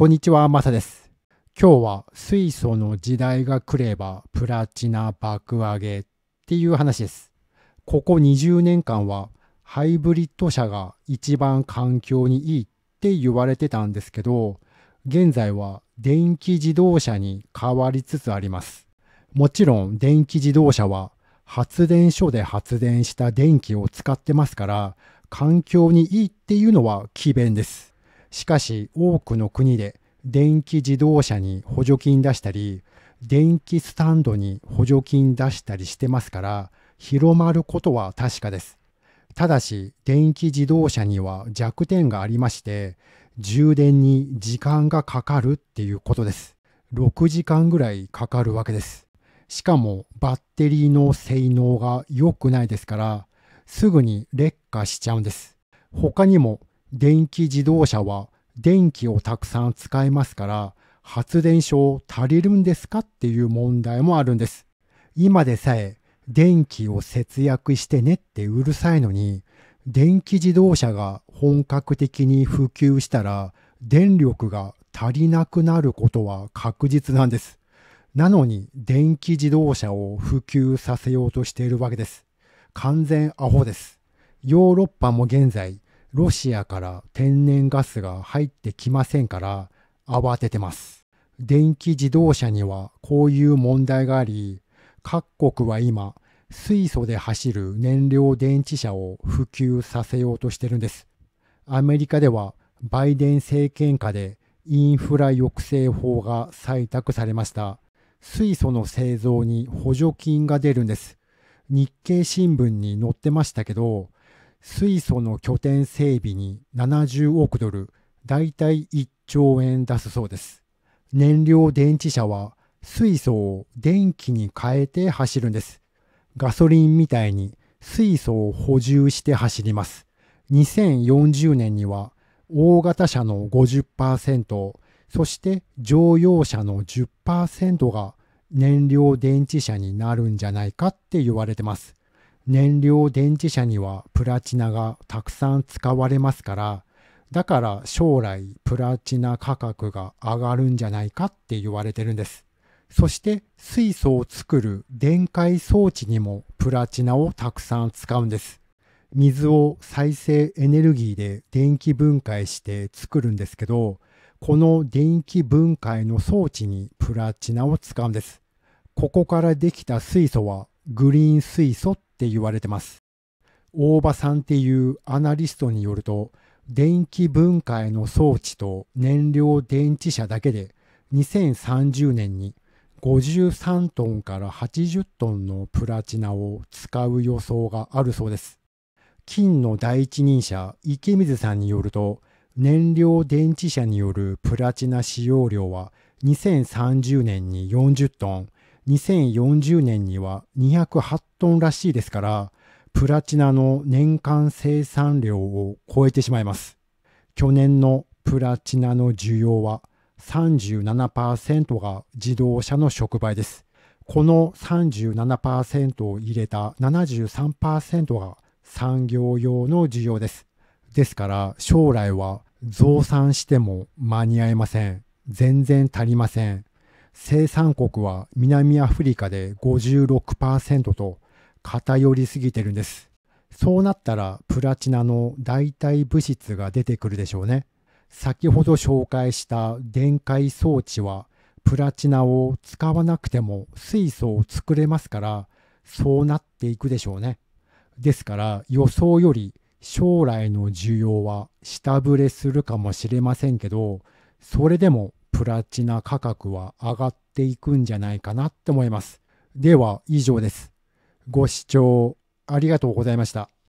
こんにちは、マサです。今日は水素の時代が来ればプラチナ爆上げっていう話です。ここ20年間はハイブリッド車が一番環境にいいって言われてたんですけど、現在は電気自動車に変わりつつあります。もちろん電気自動車は発電所で発電した電気を使ってますから、環境にいいっていうのは奇弁です。しかし多くの国で電気自動車に補助金出したり電気スタンドに補助金出したりしてますから広まることは確かです。ただし電気自動車には弱点がありまして充電に時間がかかるっていうことです。6時間ぐらいかかるわけです。しかもバッテリーの性能が良くないですからすぐに劣化しちゃうんです。他にも電気自動車は電気をたくさん使いますから発電所足りるんですかっていう問題もあるんです。今でさえ電気を節約してねってうるさいのに電気自動車が本格的に普及したら電力が足りなくなることは確実なんです。なのに電気自動車を普及させようとしているわけです。完全アホです。ヨーロッパも現在ロシアから天然ガスが入ってきませんから慌ててます。電気自動車にはこういう問題があり、各国は今、水素で走る燃料電池車を普及させようとしてるんです。アメリカではバイデン政権下でインフラ抑制法が採択されました。水素の製造に補助金が出るんです。日経新聞に載ってましたけど、水素の拠点整備に70億ドル、だいたい1兆円出すそうです。燃料電池車は水素を電気に変えて走るんです。ガソリンみたいに水素を補充して走ります。2040年には大型車の50%、そして乗用車の10%が燃料電池車になるんじゃないかって言われてます。燃料電池車にはプラチナがたくさん使われますからだから将来プラチナ価格が上がるんじゃないかって言われてるんですそして水素を作る電解装置にもプラチナをたくさん使うんです水を再生エネルギーで電気分解して作るんですけどこの電気分解の装置にプラチナを使うんですここからできた水素はグリーン水素ってって言われてます。大場さんっていうアナリストによると、電気分解の装置と燃料電池車だけで2030年に53トンから80トンのプラチナを使う予想があるそうです。金の第一人者池水さんによると燃料電池車によるプラチナ使用量は2030年に40トン2040年には208トンらしいですから、プラチナの年間生産量を超えてしまいます。去年のプラチナの需要は37%が自動車の触媒です。この37%を入れた73%が産業用の需要です。ですから将来は増産しても間に合いません。全然足りません。生産国は南アフリカで56%と偏りすぎてるんです。そうなったらプラチナの代替物質が出てくるでしょうね。先ほど紹介した電解装置はプラチナを使わなくても水素を作れますからそうなっていくでしょうね。ですから予想より将来の需要は下振れするかもしれませんけどそれでもプラチナ価格は上がっていくんじゃないかなって思います。では以上です。ご視聴ありがとうございました。